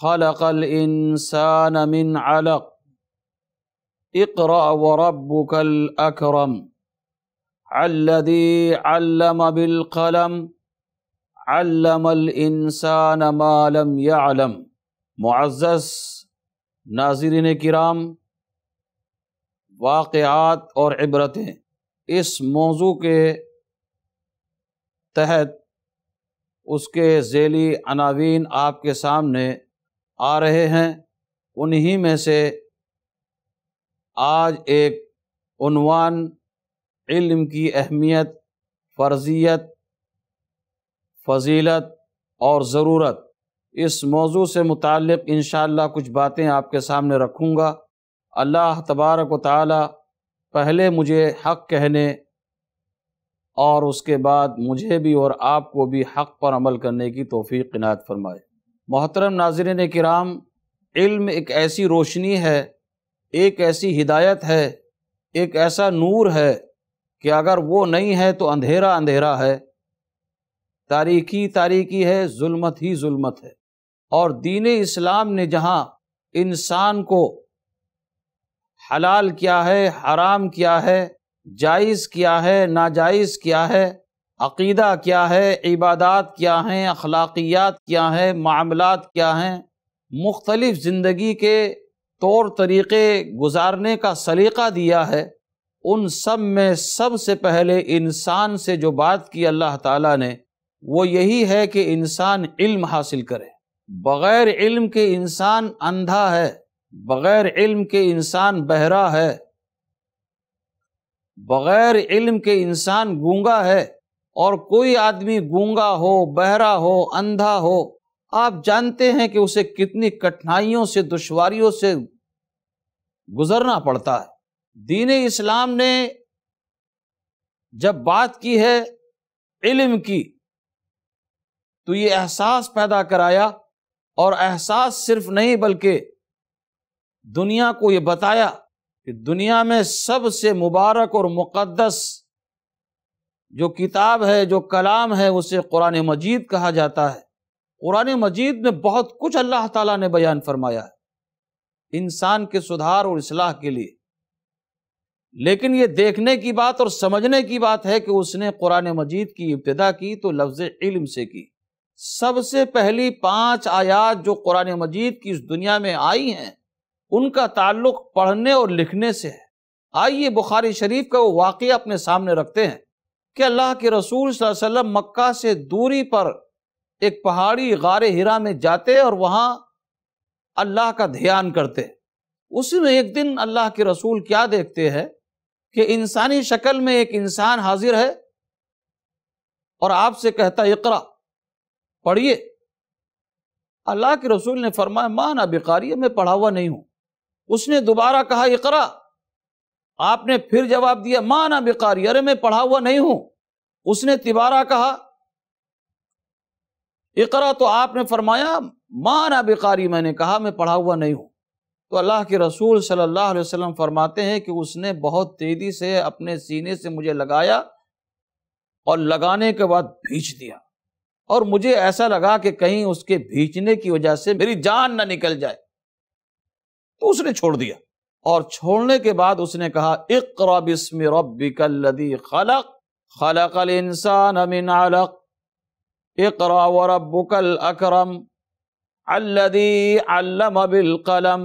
خلق الإنسان من علق اقرأ وربك الأكرم الذي علم بالقلم علم الإنسان ما لم يعلم معزز नाजरीन कराम वाक़ात और इबरतें इस मौजू के तहत उसके झेली अनावीन आपके सामने आ रहे हैं उन्हीं में से आज एक उनवान इल्म की अहमियत फ़र्जियत फजीलत और ज़रूरत इस मौजू से मुतक़ इन कुछ बातें आपके सामने रखूँगा अल्लाह तबारक व पहले मुझे हक़ कहने और उसके बाद मुझे भी और आपको भी हक़ पर अमल करने की तोफ़ी किनात फरमाए मोहतरम नाजरन कराम इल्म एक ऐसी रोशनी है एक ऐसी हिदायत है एक ऐसा नूर है कि अगर वो नहीं है तो अंधेरा अंधेरा है तारीखी तारीखी है जुल्मत ही जुल्मत है और दीन इस्लाम ने जहाँ इंसान को हलाल किया है हराम किया है जायज़ किया है नाजायज़ किया है अकीदा क्या है इबादत क्या हैं अखलाकियात क्या हैं मामलात क्या हैं मुख्तलिफ़ ज़िंदगी के तौर तरीक़े गुजारने का सलीक़ा दिया है उन सब में सबसे पहले इंसान से जो बात की अल्लाह ताला ने वो यही है कि इंसान इल्म हासिल करे बग़ैर इल्म के इंसान अंधा है बग़ैर इल्म के इंसान बहरा है बग़ैर इल्म के इंसान गूंगा है और कोई आदमी गूंगा हो बहरा हो अंधा हो आप जानते हैं कि उसे कितनी कठिनाइयों से दुश्वारियों से गुजरना पड़ता है दीन इस्लाम ने जब बात की है इल्म की तो ये एहसास पैदा कराया और एहसास सिर्फ नहीं बल्कि दुनिया को ये बताया कि दुनिया में सबसे मुबारक और मुक़दस जो किताब है जो कलाम है उसे कुरान मजीद कहा जाता है कुरान मजीद में बहुत कुछ अल्लाह ताला ने बयान फरमाया है इंसान के सुधार और इसलाह के लिए लेकिन ये देखने की बात और समझने की बात है कि उसने कुरान मजीद की इब्तदा की तो लफ्ज़ इल्म से की सबसे पहली पांच आयात जो कुरान मजीद की इस दुनिया में आई हैं उनका ताल्लुक पढ़ने और लिखने से है आइए बुखारी शरीफ का वो वाक़ अपने सामने रखते हैं कि अल्लाह के रसूल वसल्लम मक्का से दूरी पर एक पहाड़ी गार हिरा में जाते और वहाँ अल्लाह का ध्यान करते उसी में एक दिन अल्लाह के रसूल क्या देखते हैं कि इंसानी शक्ल में एक इंसान हाजिर है और आपसे कहता इकरा पढ़िए अल्लाह के रसूल ने फरमाया मान अबिकारी बिकारी मैं पढ़ा हुआ नहीं हूँ उसने दोबारा कहा इकरा आपने फिर जवाब दिया माना बेकार अरे मैं पढ़ा हुआ नहीं हूं उसने तिबारा कहा इकरा तो आपने फरमाया माना बेकारी मैंने कहा मैं पढ़ा हुआ नहीं हूं तो अल्लाह के रसूल सल्लल्लाहु अलैहि वसल्लम फरमाते हैं कि उसने बहुत तेज़ी से अपने सीने से मुझे लगाया और लगाने के बाद भींच दिया और मुझे ऐसा लगा कि कहीं उसके भींचने की वजह से मेरी जान ना निकल जाए तो उसने छोड़ दिया और छोड़ने के बाद उसने कहा इकरा बिस्म रबी खलक खलक इंसान अमिन अलक इकरा व रबुकल अल्लम बिल कलम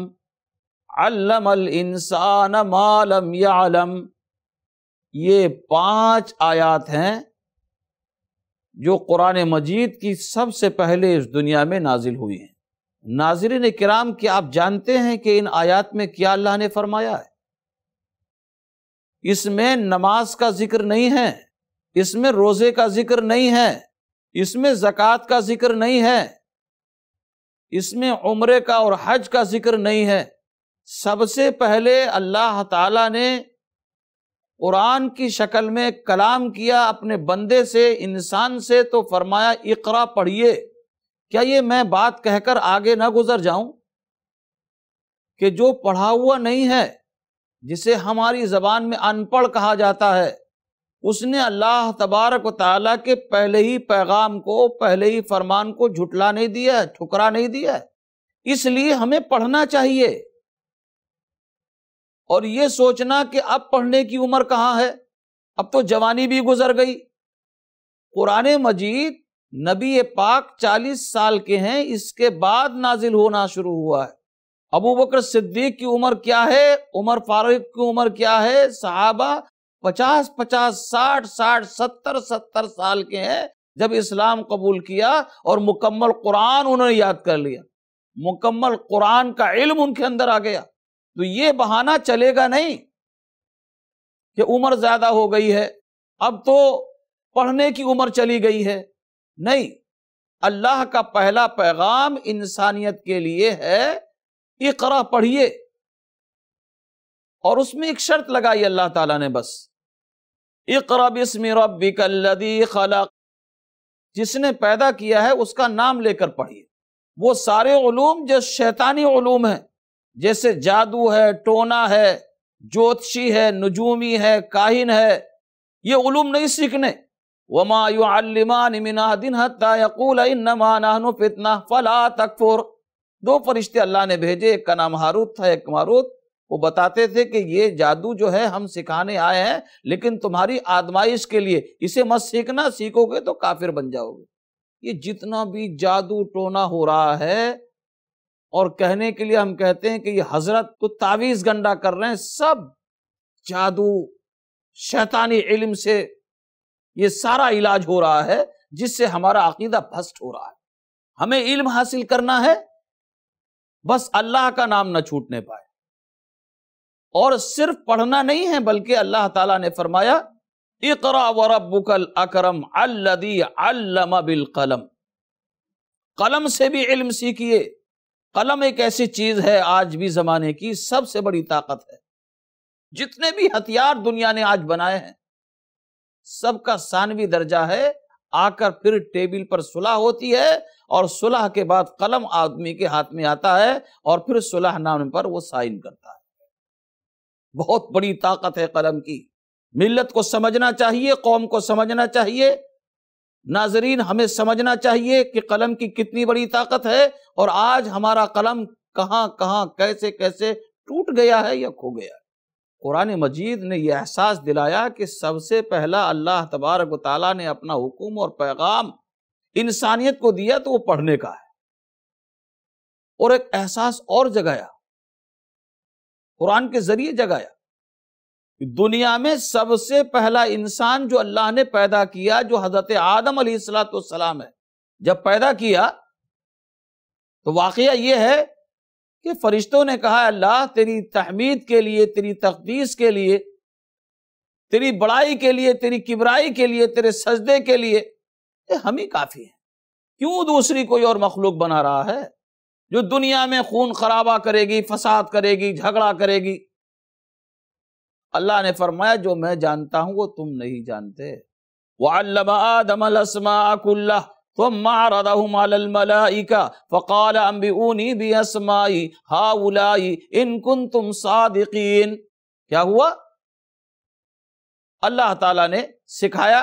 अल्लम अल इंसान मालम यालम ये पांच आयात हैं जो कुरान मजीद की सबसे पहले इस दुनिया में नाजिल हुई हैं नाजरन कराम कि आप जानते हैं कि इन आयात में क्या अल्लाह ने फरमाया है इसमें नमाज का जिक्र नहीं है इसमें रोज़े का जिक्र नहीं है इसमें जक़ात का जिक्र नहीं है इसमें उम्र का और हज का जिक्र नहीं है सबसे पहले अल्लाह ताला ने कुरान की शक्ल में कलाम किया अपने बंदे से इंसान से तो फरमाया इकरा पढ़िए क्या ये मैं बात कहकर आगे ना गुजर जाऊं कि जो पढ़ा हुआ नहीं है जिसे हमारी जबान में अनपढ़ कहा जाता है उसने अल्लाह तबारक ताली के पहले ही पैगाम को पहले ही फरमान को झुटला नहीं दिया है ठुकरा नहीं दिया है इसलिए हमें पढ़ना चाहिए और ये सोचना कि अब पढ़ने की उम्र कहाँ है अब तो जवानी भी गुजर गई कुरान मजीद नबी पाक चालीस साल के हैं इसके बाद नाजिल होना शुरू हुआ है अबू बकर सिद्दीक की उम्र क्या है उमर फारूक की उम्र क्या है साहबा पचास पचास साठ साठ सत्तर सत्तर साल के हैं जब इस्लाम कबूल किया और मुकम्मल कुरान उन्होंने याद कर लिया मुकम्मल कुरान का इल्म उनके अंदर आ गया तो ये बहाना चलेगा नहीं कि उम्र ज्यादा हो गई है अब तो पढ़ने की उम्र चली गई है नहीं अल्लाह का पहला पैगाम इंसानियत के लिए है इकरा पढ़िए और उसमें एक शर्त लगाई अल्लाह ताला ने बस इकरा बिस्म रब्बिकल्लदी खलक जिसने पैदा किया है उसका नाम लेकर पढ़िए वो सारे ूम जो शैतानी ूम है जैसे जादू है टोना है ज्योतिषी है नजूमी है काहिन है ये ूम नहीं सीखने फितना फला तकफुर दो फरिश्ते अल्लाह ने भेजे एक का नाम हारूत था एक मारूत वो बताते थे कि ये जादू जो है हम सिखाने आए हैं लेकिन तुम्हारी आदमाइश के लिए इसे मत सीखना सीखोगे तो काफिर बन जाओगे ये जितना भी जादू टोना हो रहा है और कहने के लिए हम कहते हैं कि ये हजरत तो तावीज गंडा कर रहे हैं सब जादू शैतानी इल्म से ये सारा इलाज हो रहा है जिससे हमारा अकीदा भस्ट हो रहा है हमें इल्म हासिल करना है बस अल्लाह का नाम ना छूटने पाए और सिर्फ पढ़ना नहीं है बल्कि अल्लाह ताला ने फरमाया इकरा वरबुकल अकरम अल्लदी अल्लम बिल कलम कलम से भी इल्म सीखिए कलम एक ऐसी चीज है आज भी जमाने की सबसे बड़ी ताकत है जितने भी हथियार दुनिया ने आज बनाए हैं सबका सानवी दर्जा है आकर फिर टेबल पर सुलह होती है और सुलह के बाद कलम आदमी के हाथ में आता है और फिर सुलह नाम पर वो साइन करता है बहुत बड़ी ताकत है कलम की मिल्लत को समझना चाहिए कौम को समझना चाहिए नाजरीन हमें समझना चाहिए कि कलम की कितनी बड़ी ताकत है और आज हमारा कलम कहाँ कहाँ कैसे कैसे टूट गया है या खो गया है कुरान मजीद ने यह एहसास दिलाया कि सबसे पहला अल्लाह तबारक ताली ने अपना हुक्म और पैगाम इंसानियत को दिया तो वो पढ़ने का है और एक एहसास और जगाया कुरान के जरिए जगाया दुनिया में सबसे पहला इंसान जो अल्लाह ने पैदा किया जो हजरत आदम सलाम है जब पैदा किया तो वाक़ यह है कि फरिश्तों ने कहा अल्लाह तेरी तहमीद के लिए तेरी तकदीस के लिए तेरी बड़ाई के लिए तेरी किबराई के लिए तेरे सजदे के लिए ये हम ही काफ़ी हैं क्यों दूसरी कोई और मखलूक बना रहा है जो दुनिया में खून खराबा करेगी फसाद करेगी झगड़ा करेगी अल्लाह ने फरमाया जो मैं जानता हूं वो तुम नहीं जानते वल्लम आदम क्या हुआ अल्लाह ताला ने सिखाया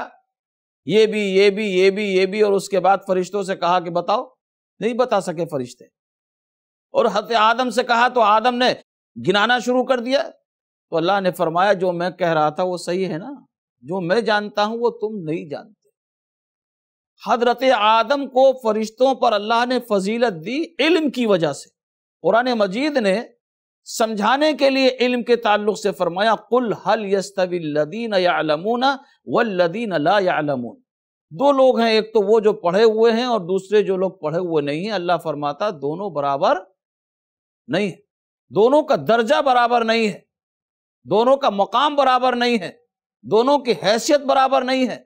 ये भी ये भी ये भी ये भी और उसके बाद फरिश्तों से कहा कि बताओ नहीं बता सके फरिश्ते और हत आदम से कहा तो आदम ने गिनाना शुरू कर दिया तो अल्लाह ने फरमाया जो मैं कह रहा था वो सही है ना जो मैं जानता हूं वो तुम नहीं जानते हजरत आदम को फरिश्तों पर अल्लाह ने फजीलत दी इल्म की वजह से कुरान मजीद ने समझाने के लिए इल्म के ताल्लुक से फरमाया कुल हल यस्तवीन यालमून वल्लदीन ला यालमून दो लोग हैं एक तो वो जो पढ़े हुए हैं और दूसरे जो लोग पढ़े हुए नहीं हैं अल्लाह फरमाता दोनों बराबर नहीं है दोनों का दर्जा बराबर नहीं है दोनों का मकाम बराबर नहीं है दोनों की हैसियत बराबर नहीं है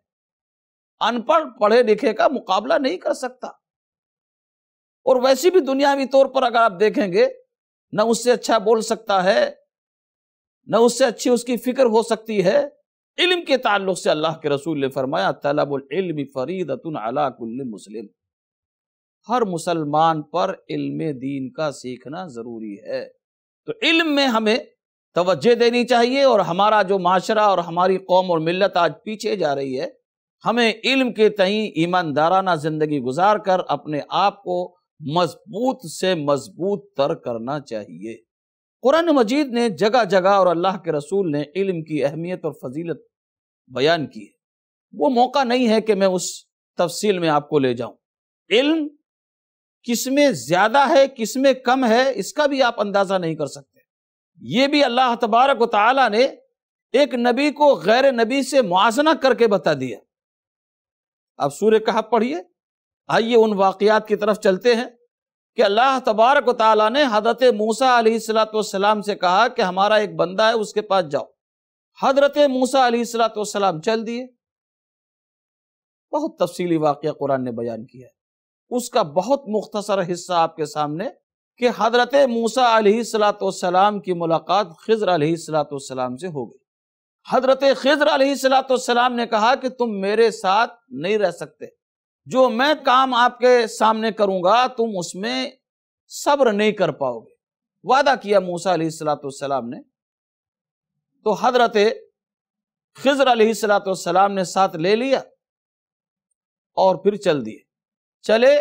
अनपढ़ पढ़े लिखे का मुकाबला नहीं कर सकता और वैसे भी दुनियावी तौर पर अगर आप देखेंगे ना उससे अच्छा बोल सकता है न उससे अच्छी उसकी फिक्र हो सकती है इल्म के ताल्लुक से अल्लाह के रसूल ने फरमाया तलबुल इल्म फरीदतुन अला मुस्लिम हर मुसलमान पर इल्म दीन का सीखना ज़रूरी है तो इल्म में हमें तवज्जो देनी चाहिए और हमारा जो माशरा और हमारी कौम और मिलत आज पीछे जा रही है हमें इल्म के तई ईमानदाराना ज़िंदगी गुजार कर अपने आप को मजबूत से मजबूत तर करना चाहिए कुरान मजीद ने जगह जगह और अल्लाह के रसूल ने इल्म की अहमियत और फजीलत बयान की है वो मौका नहीं है कि मैं उस तफसील में आपको ले जाऊं इल्म किस में ज़्यादा है किस में कम है इसका भी आप अंदाज़ा नहीं कर सकते ये भी अल्लाह तबारक ने एक नबी को गैर नबी से मुआजना करके बता दिया अब सूर्य कहा पढ़िए आइए उन वाकयात की तरफ चलते हैं कि अल्लाह तबारक ताला ने हजरत मूसा सलाम से कहा कि हमारा एक बंदा है उसके पास जाओ हजरत मूसा सलाम चल दिए बहुत तफसीली वाक्य कुरान ने बयान किया है उसका बहुत मुख्तसर हिस्सा आपके सामने कि हजरत मूसा सलाम की मुलाकात खिजर सलाम से हो गई हजरत खजर सलाम ने कहा कि तुम मेरे साथ नहीं रह सकते जो मैं काम आपके सामने करूंगा तुम उसमें सब्र नहीं कर पाओगे वादा किया मूसा सलाम ने तो हजरत खजर सलाम ने साथ ले लिया और फिर चल दिए चले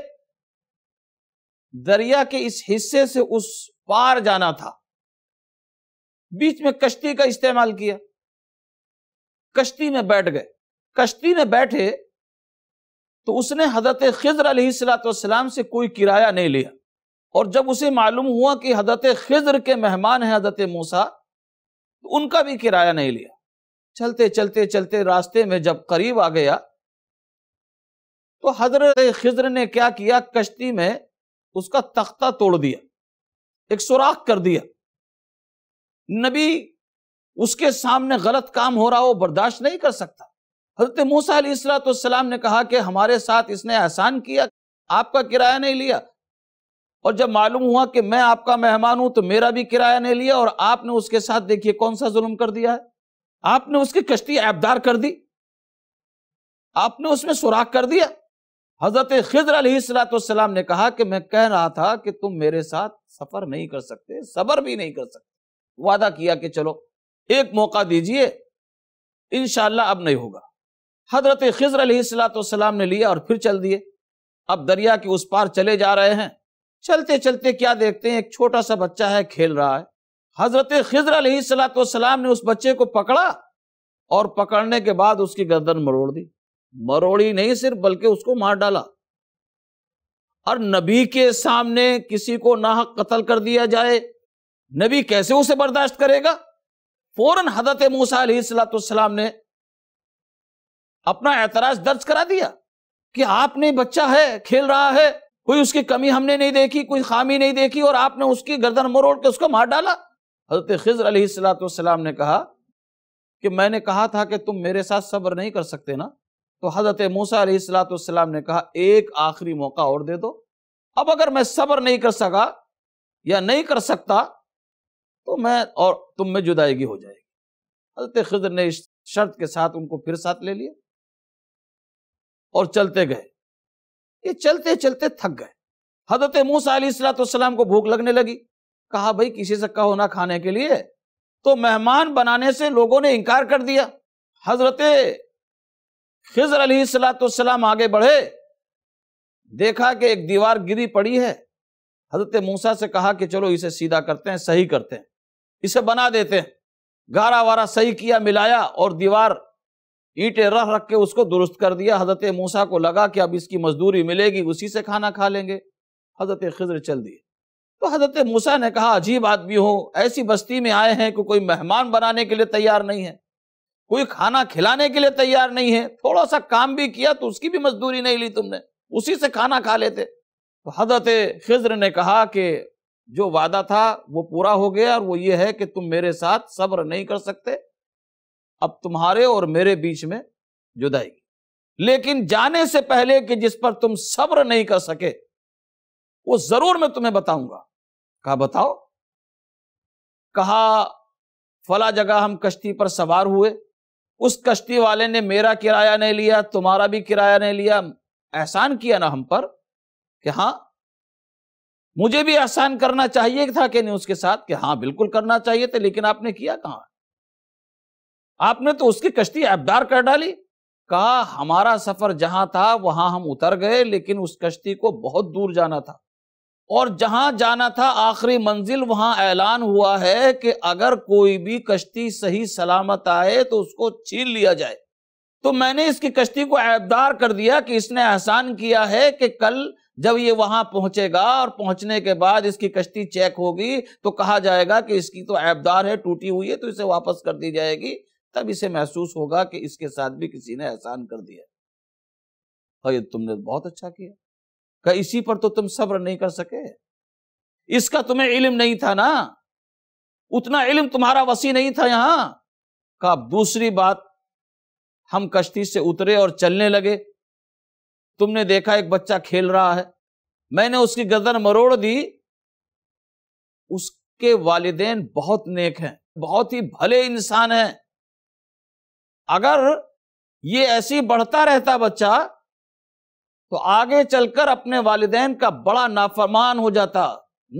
दरिया के इस हिस्से से उस पार जाना था बीच में कश्ती का इस्तेमाल किया कश्ती में बैठ गए कश्ती में बैठे तो उसने हजरत खिज्र सलाम से कोई किराया नहीं लिया और जब उसे मालूम हुआ कि हजरत खिज्र के मेहमान हैं हजरत मूसा तो उनका भी किराया नहीं लिया चलते चलते चलते रास्ते में जब करीब आ गया तो हजरत खिज्र ने क्या किया कश्ती में उसका तख्ता तोड़ दिया एक सुराख कर दिया नबी उसके सामने गलत काम हो रहा हो बर्दाश्त नहीं कर सकता हजरत मूसा सलाम ने कहा कि हमारे साथ इसने एहसान किया आपका किराया नहीं लिया और जब मालूम हुआ कि मैं आपका मेहमान हूं तो मेरा भी किराया नहीं लिया और आपने उसके साथ देखिए कौन सा जुल्म कर दिया है आपने उसकी कश्ती ऐबदार कर दी आपने उसमें सुराख कर दिया हजरत खिजर अलीसलाम ने कहा कि मैं कह रहा था कि तुम मेरे साथ सफर नहीं कर सकते सबर भी नहीं कर सकते वादा किया कि चलो एक मौका दीजिए इन अब नहीं होगा हजरत खजर सलाम ने लिया और फिर चल दिए अब दरिया के उस पार चले जा रहे हैं चलते चलते क्या देखते हैं एक छोटा सा बच्चा है खेल रहा है हजरत खजर सलाम ने उस बच्चे को पकड़ा और पकड़ने के बाद उसकी गर्दन मरोड़ दी मरोड़ी नहीं सिर्फ बल्कि उसको मार डाला और नबी के सामने किसी को नाहक कत्ल कर दिया जाए नबी कैसे उसे बर्दाश्त करेगा फौरन हजरत मूसलाम ने अपना एतराज दर्ज करा दिया कि आपने बच्चा है खेल रहा है कोई उसकी कमी हमने नहीं देखी कोई खामी नहीं देखी और आपने उसकी गर्दन मरोड़ के उसको मार डाला हजरत खजर सलाम ने कहा कि मैंने कहा था कि तुम मेरे साथ सब्र नहीं कर सकते ना तो हजरत मूसा ने कहा एक आखिरी मौका और दे दो अब अगर मैं सब्र नहीं कर सका या नहीं कर सकता तो मैं और तुम में जुदाएगी हो जाएगी हजरत खजर ने इस शर्त के साथ उनको फिर साथ ले लिया और चलते गए ये चलते चलते थक गए हजरत मूसा सलाम को भूख लगने लगी कहा भाई किसी से कहो ना खाने के लिए तो मेहमान बनाने से लोगों ने इनकार कर दिया हजरत खिजर सलाम आगे बढ़े देखा कि एक दीवार गिरी पड़ी है हजरत मूसा से कहा कि चलो इसे सीधा करते हैं सही करते हैं इसे बना देते हैं गारा वारा सही किया मिलाया और दीवार ईंटें रख रख के उसको दुरुस्त कर दिया हजरत मूसा को लगा कि अब इसकी मजदूरी मिलेगी उसी से खाना खा लेंगे हजरत खिजर चल दिए तो हजरत मूसा ने कहा अजीब आदमी हो ऐसी बस्ती में आए हैं कि कोई मेहमान बनाने के लिए तैयार नहीं है कोई खाना खिलाने के लिए तैयार नहीं है थोड़ा सा काम भी किया तो उसकी भी मजदूरी नहीं ली तुमने उसी से खाना खा लेते तो हजरत खजर ने कहा कि जो वादा था वो पूरा हो गया और वो ये है कि तुम मेरे साथ सब्र नहीं कर सकते अब तुम्हारे और मेरे बीच में जुदाई लेकिन जाने से पहले कि जिस पर तुम सब्र नहीं कर सके वो जरूर मैं तुम्हें बताऊंगा कहा बताओ कहा फला जगह हम कश्ती पर सवार हुए उस कश्ती वाले ने मेरा किराया नहीं लिया तुम्हारा भी किराया नहीं लिया एहसान किया ना हम पर कि हां मुझे भी एहसान करना चाहिए था कि नहीं उसके साथ कि हाँ बिल्कुल करना चाहिए थे लेकिन आपने किया कहा आपने तो उसकी कश्ती अबदार कर डाली कहा हमारा सफर जहां था वहां हम उतर गए लेकिन उस कश्ती को बहुत दूर जाना था और जहां जाना था आखिरी मंजिल वहां ऐलान हुआ है कि अगर कोई भी कश्ती सही सलामत आए तो उसको छीन लिया जाए तो मैंने इसकी कश्ती को ऐबदार कर दिया कि इसने एहसान किया है कि कल जब ये वहां पहुंचेगा और पहुंचने के बाद इसकी कश्ती चेक होगी तो कहा जाएगा कि इसकी तो ऐबदार है टूटी हुई है तो इसे वापस कर दी जाएगी तब इसे महसूस होगा कि इसके साथ भी किसी ने एहसान कर दिया और ये तुमने बहुत अच्छा किया कि इसी पर तो तुम सब्र नहीं कर सके इसका तुम्हें इल्म नहीं था ना उतना इल्म तुम्हारा वसी नहीं था यहां का दूसरी बात हम कश्ती से उतरे और चलने लगे तुमने देखा एक बच्चा खेल रहा है मैंने उसकी गर्दन मरोड़ दी उसके वालिदेन बहुत नेक हैं बहुत ही भले इंसान हैं अगर ये ऐसे ही बढ़ता रहता बच्चा तो आगे चलकर अपने वालिदेन का बड़ा नाफरमान हो जाता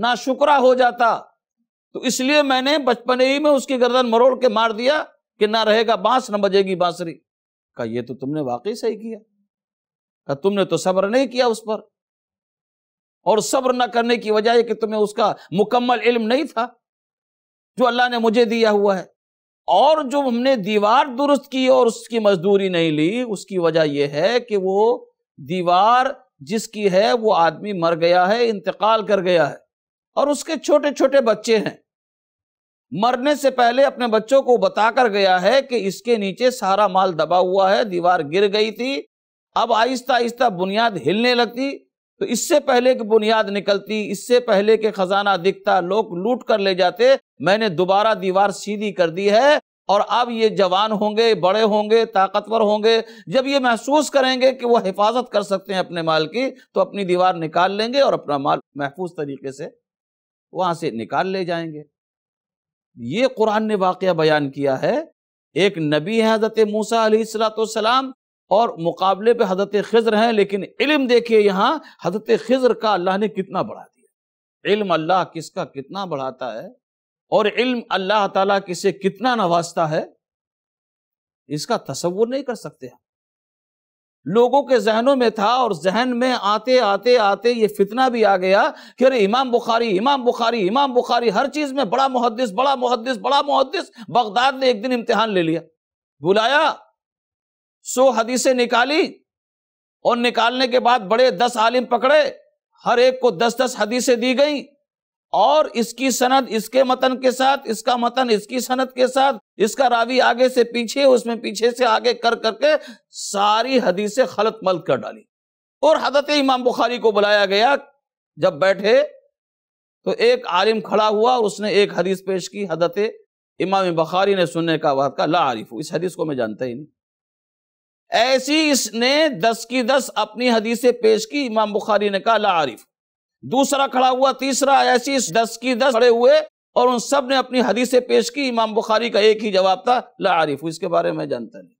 ना शुक्रा हो जाता तो इसलिए मैंने बचपन ही में उसकी गर्दन मरोड़ के मार दिया कि ना रहेगा बांस ना बजेगी बांसरी का ये तो तुमने वाकई सही किया कि तुमने तो सब्र नहीं किया उस पर और सब्र न करने की वजह यह कि तुम्हें उसका मुकम्मल इल्म नहीं था जो अल्लाह ने मुझे दिया हुआ है और जो हमने दीवार दुरुस्त की और उसकी मजदूरी नहीं ली उसकी वजह यह है कि वो दीवार जिसकी है वो आदमी मर गया है इंतकाल कर गया है और उसके छोटे छोटे बच्चे हैं मरने से पहले अपने बच्चों को बताकर गया है कि इसके नीचे सारा माल दबा हुआ है दीवार गिर गई थी अब आहिस्ता आहिस्ता बुनियाद हिलने लगती तो इससे पहले कि बुनियाद निकलती इससे पहले के खजाना दिखता लोग लूट कर ले जाते मैंने दोबारा दीवार सीधी कर दी है और अब ये जवान होंगे बड़े होंगे ताकतवर होंगे जब ये महसूस करेंगे कि वह हिफाजत कर सकते हैं अपने माल की तो अपनी दीवार निकाल लेंगे और अपना माल महफूज तरीके से वहां से निकाल ले जाएंगे ये कुरान ने वाक़ बयान किया है एक नबी है हजरत मूसा सलाम और मुकाबले पे हजरत खजर हैं लेकिन इल्म देखिए यहाँ हजरत खजर का अल्लाह ने कितना बढ़ा दिया इल्म अल्लाह किसका कितना बढ़ाता है और इल्म अल्लाह ताला किसे कितना नवाजता है इसका तस्वुर नहीं कर सकते हम लोगों के जहनों में था और जहन में आते आते आते ये फितना भी आ गया कि अरे इमाम बुखारी इमाम बुखारी इमाम बुखारी हर चीज में बड़ा मुहदस बड़ा मुहदस बड़ा मुहदस बगदाद ने एक दिन इम्तिहान ले लिया बुलाया सो हदीसें निकाली और निकालने के बाद बड़े दस आलिम पकड़े हर एक को दस दस हदीसें दी गई और इसकी सनद इसके मतन के साथ इसका मतन इसकी सनद के साथ इसका रावी आगे से पीछे उसमें पीछे से आगे कर करके सारी हदीसें खलत मल कर डाली और हजरत इमाम बुखारी को बुलाया गया जब बैठे तो एक आलिम खड़ा हुआ और उसने एक हदीस पेश की हजरत इमाम बुखारी ने सुनने का बात का ला आरिफ इस हदीस को मैं जानता ही नहीं ऐसी इसने दस की दस अपनी हदीसें पेश की इमाम बुखारी ने कहा ला आरिफ दूसरा खड़ा हुआ तीसरा ऐसी इस दस की दस खड़े हुए और उन सब ने अपनी हदीसें पेश की इमाम बुखारी का एक ही जवाब था ला आरिफ इसके बारे में जानता नहीं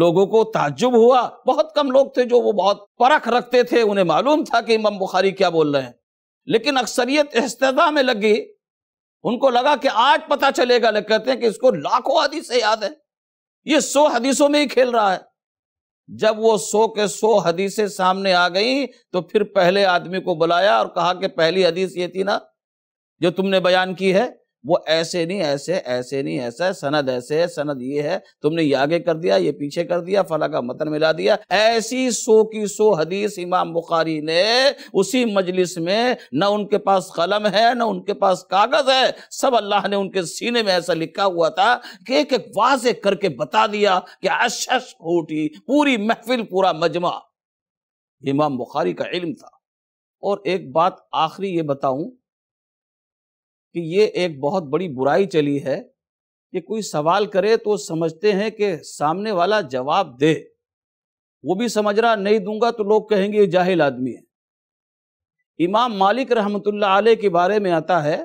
लोगों को ताज्जुब हुआ बहुत कम लोग थे जो वो बहुत परख रखते थे उन्हें मालूम था कि इमाम बुखारी क्या बोल रहे हैं लेकिन अक्सरियत इस्तेदा में लगी उनको लगा कि आज पता चलेगा कहते हैं कि इसको लाखों हदीसें याद है ये सौ हदीसों में ही खेल रहा है जब वो सो के सो हदीसें सामने आ गई तो फिर पहले आदमी को बुलाया और कहा कि पहली हदीस ये थी ना जो तुमने बयान की है वो ऐसे नहीं ऐसे ऐसे नहीं ऐसा सनद ऐसे है सनद ये है तुमने ये आगे कर दिया ये पीछे कर दिया फला का मतन मिला दिया ऐसी सो की सो हदीस इमाम बुखारी ने उसी मजलिस में न उनके पास कलम है न उनके पास कागज है सब अल्लाह ने उनके सीने में ऐसा लिखा हुआ था कि एक एक वाजे करके बता दिया कि अशस होटी पूरी महफिल पूरा मजमा इमाम बुखारी का इल्म था और एक बात आखिरी ये बताऊं कि ये एक बहुत बड़ी बुराई चली है कि कोई सवाल करे तो समझते हैं कि सामने वाला जवाब दे वो भी समझ रहा नहीं दूंगा तो लोग कहेंगे ये जाहिल आदमी है इमाम मालिक रहमतुल्ला आलह के बारे में आता है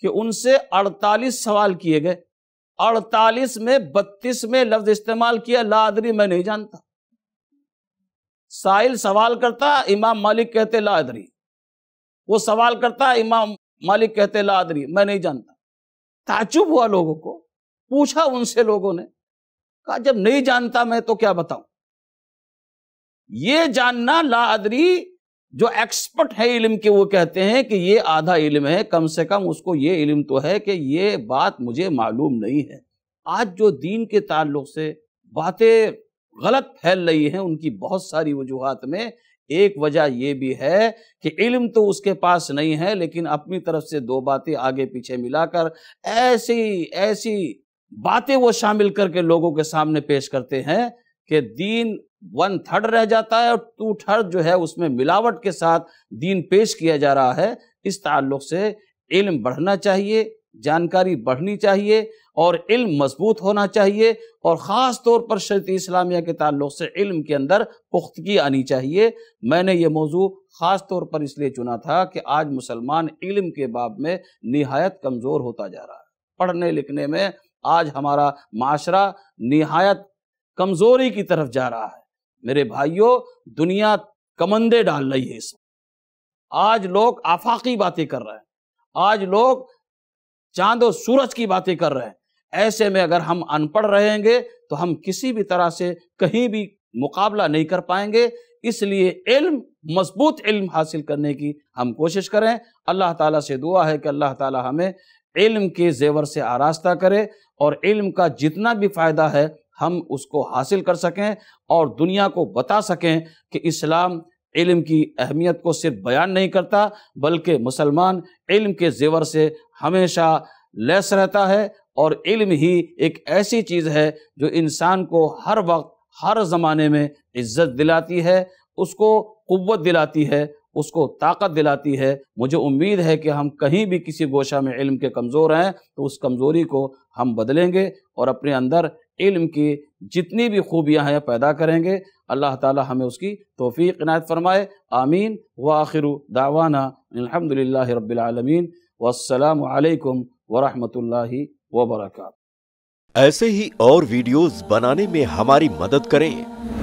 कि उनसे 48 सवाल किए गए 48 में 32 में लफ्ज इस्तेमाल किया ला अदरी मैं नहीं जानता साहिल सवाल करता इमाम मालिक कहते ला अदरी वो सवाल करता इमाम मालिक कहते ला आदरी मैं नहीं जानता ताजुब हुआ लोगों को पूछा उनसे लोगों ने कहा जब नहीं जानता मैं तो क्या बताऊं ये जानना ला जो एक्सपर्ट है इलम के वो कहते हैं कि ये आधा इलम है कम से कम उसको ये इलम तो है कि ये बात मुझे मालूम नहीं है आज जो दीन के ताल्लुक से बातें गलत फैल रही हैं उनकी बहुत सारी वजूहत में एक वजह यह भी है कि इल्म तो उसके पास नहीं है लेकिन अपनी तरफ से दो बातें आगे पीछे मिलाकर ऐसी ऐसी बातें वो शामिल करके लोगों के सामने पेश करते हैं कि दीन वन थर्ड रह जाता है और टू थर्ड जो है उसमें मिलावट के साथ दीन पेश किया जा रहा है इस ताल्लुक से इल्म बढ़ना चाहिए जानकारी बढ़नी चाहिए और इल्म मजबूत होना चाहिए और ख़ास तौर पर शरीत इस्लामिया के ताल्लुक से इल्म के अंदर पुख्तगी आनी चाहिए मैंने ये मौजू ख़ास तौर पर इसलिए चुना था कि आज मुसलमान इल्म के बाब में नहायत कमज़ोर होता जा रहा है पढ़ने लिखने में आज हमारा माशरा नहायत कमज़ोरी की तरफ जा रहा है मेरे भाइयों दुनिया कमंदे डाल रही है इस आज लोग आफाकी बातें कर रहे हैं आज लोग चांद और सूरज की बातें कर रहे हैं ऐसे में अगर हम अनपढ़ रहेंगे तो हम किसी भी तरह से कहीं भी मुकाबला नहीं कर पाएंगे इसलिए इल्म मजबूत इल्म हासिल करने की हम कोशिश करें अल्लाह ताला से दुआ है कि अल्लाह ताला हमें इल्म के जेवर से आरास्ता करे और इल्म का जितना भी फ़ायदा है हम उसको हासिल कर सकें और दुनिया को बता सकें कि इस्लाम इल्म की अहमियत को सिर्फ बयान नहीं करता बल्कि मुसलमान इल्म के जेवर से हमेशा लेस रहता है और इल्म ही एक ऐसी चीज़ है जो इंसान को हर वक्त हर ज़माने में इज़्ज़त दिलाती है उसको क़वत दिलाती है उसको ताकत दिलाती है मुझे उम्मीद है कि हम कहीं भी किसी गोशा में इल्म के कमज़ोर हैं तो उस कमज़ोरी को हम बदलेंगे और अपने अंदर इल्म की जितनी भी खूबियाँ हैं पैदा करेंगे अल्लाह ताला हमें उसकी तोफ़ी इनायत फ़रमाए आमीन व आखिर दावाना अलहमदिल्ला रबालमीन वालकम वरहमतुल्लाहि वबरकात ऐसे ही और वीडियोस बनाने में हमारी मदद करें